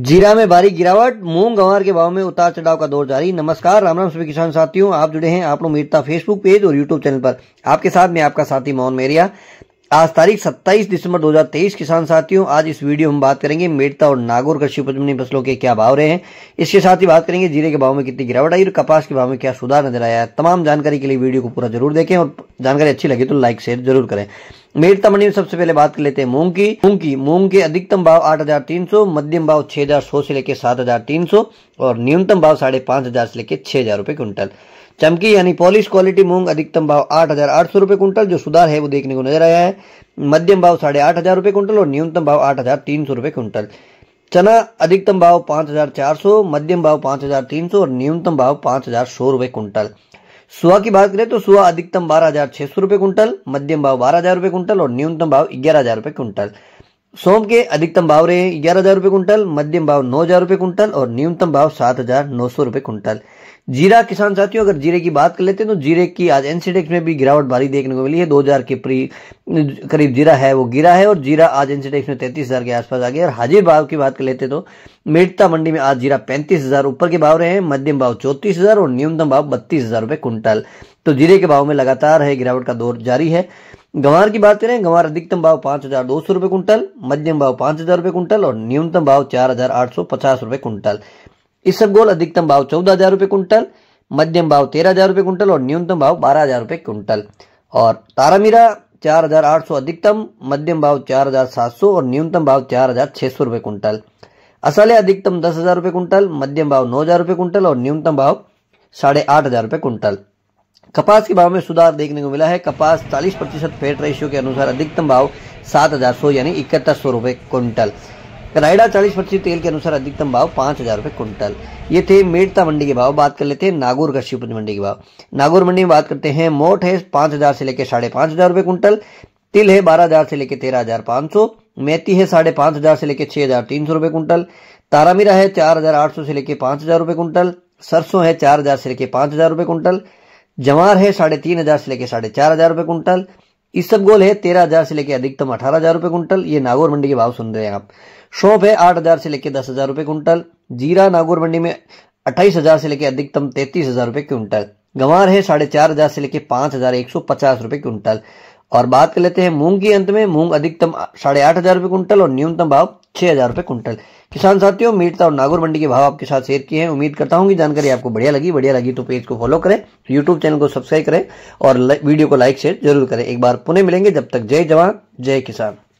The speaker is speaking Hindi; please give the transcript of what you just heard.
जीरा में भारी गिरावट मूंग गंवर के भाव में उतार चढ़ाव का दौर जारी नमस्कार राम राम सभी किसान साथियों आप जुड़े हैं आप लोग मीरता फेसबुक पेज और यूट्यूब चैनल पर आपके साथ मैं आपका साथी मोहन मेरिया आज तारीख 27 दिसंबर 2023 किसान साथियों आज इस वीडियो में बात करेंगे मेड़ता और नागौर कृषि मंडी फसलों के क्या भाव रहे हैं इसके साथ ही बात करेंगे जीरे के भाव में कितनी गिरावट आई और कपास के भाव में क्या सुधार नजर आया है तमाम जानकारी के लिए वीडियो को पूरा जरूर देखें और जानकारी अच्छी लगी तो लाइक शेयर जरूर करें मीरता तमंडी में सबसे पहले बात कर लेते हैं मूंग की मूंग की मूंग के अधिकतम भाव 8,300 मध्यम भाव 6,100 से लेकर 7,300 और न्यूनतम भाव साढ़े पांच हजार से लेकर छह हजार रुपए क्विंटल चमकी यानी पॉलिश क्वालिटी मूंग अधिकतम भाव आठ हजार आठ सौ रुपए क्विंटल जो सुधार है वो देखने को नजर आया है मध्यम भाव साढ़े आठ हजार रुपए क्विंटल और न्यूनतम भाव आठ हजार तीन सौ रुपए क्विंटल चना अधिकतम भाव पांच हजार चार सौ मध्यम भाव पांच हजार तीन सौ और न्यूनतम भाव पांच हजार सौ रुपए क्विंटल सुहा की बात करें तो सुहा अधिकतम बारह हजार छह सौ रुपए क्विंटल मध्यम भाव बारह हजार रुपए क्विंटल और न्यूनतम भाव ग्यारह हजार रुपए क्विंटल सोम के अधिकतम भाव रहे ग्यारह हजार रुपये कुंटल मध्यम भाव नौ हजार रुपये कुंटल और न्यूनतम भाव सात हजार नौ सौ रुपये कुंटल जीरा किसान साथियों अगर जीरे की बात कर लेते हैं तो जीरे की आज एनसीडेक्स e में भी गिरावट भारी देखने को मिली है दो हजार के प्री करीब जीरा है वो गिरा है और जीरा आज एनसीडेक्स e में तैतीस हजार के आसपास आ गया और हाजिर भाव की बात कर लेते तो मेटता मंडी में आज जीरा पैंतीस हजार ऊपर के भाव रहे हैं मध्यम भाव चौतीस हजार और न्यूनतम भाव बत्तीस हजार रुपये कुंटल तो जीरे के भाव में लगातार है गिरावट का दौर जारी है गवार की बात करें गवार अधिकतम भाव पांच हजार दो सौ रुपए कुंटल मध्यम भाव पांच हजार रुपए कुंटल और न्यूनतम भाव चार हजार आठ सौ पचास रुपए कुंटल सब गोल अधिकतम भाव चौदह हजार रुपए कुंटल मध्यम भाव तेरह हजार रुपए कुंटल और न्यूनतम भाव बारह हजार रुपए कुंटल और तारामीरा चार हजार आठ सौ अधिकतम मध्यम भाव चार हजार सात सौ और न्यूनतम भाव चार हजार छह सौ रुपए कुंटल असले अधिकतम दस हजार रुपए कुंटल मध्यम भाव नौ हजार रुपए कुंटल और न्यूनतम भाव साढ़े आठ हजार रुपए कुंटल कपास के भाव में सुधार देखने को मिला है कपास 40 प्रतिशत फेट रेशियो के अनुसार अधिकतम भाव सात हजार सौ यानी इकहत्तर सौ रुपये कुंटल रायडा चालीस प्रतिशत तेल के अनुसार अधिकतम भाव पांच हजार रुपये कुंटल ये थे मेड़ता मंडी के भाव बात कर लेते हैं नागौर कश्यप मंडी के भाव नागौर मंडी में बात करते हैं मोट है पाँच हजार से लेकर साढ़े पाँच हजार रुपए कुंटल तिल है बारह हजार से लेकर तेरह हजार पांच सौ मेथी है साढ़े पाँच हजार से लेकर छः हजार तीन सौ रुपये कुंटल तारामीरा है चार हजार आठ सौ से लेकर पाँच हजार रुपये कुंटल सरसों है चार हजार से लेकर पाँच हजार रुपये कुंटल जवार है साढ़े तीन हजार से लेकर साढ़े चार हजार रुपए कुंटल इसब गोल है तेरह हजार से लेकर अधिकतम अठारह हजार रुपये कुंटल ये नागौर मंडी के भाव सुन रहे हैं आप शोप है आठ हजार से लेकर दस हजार रुपये कुंटल जीरा नागौर मंडी में अट्ठाईस हजार से लेकर अधिकतम तैतीस हजार रुपये क्विंटल गंवार है साढ़े चार हजार से लेकर पांच हजार एक सौ पचास रुपये क्विंटल और बात कर लेते हैं मूंग के अंत में मूंग अधिकतम साढ़े आठ हजार रुपये कुंटल और न्यूनतम भाव छह हजार रुपये कुंटल किसान साथियों मीटता और नागौर मंडी के भाव आपके साथ शेयर किए हैं उम्मीद करता हूं कि जानकारी आपको बढ़िया लगी बढ़िया लगी तो पेज को फॉलो करें यूट्यूब चैनल को सब्सक्राइब करें और वीडियो को लाइक शेयर जरूर करें एक बार पुनः मिलेंगे जब तक जय जवान जय किसान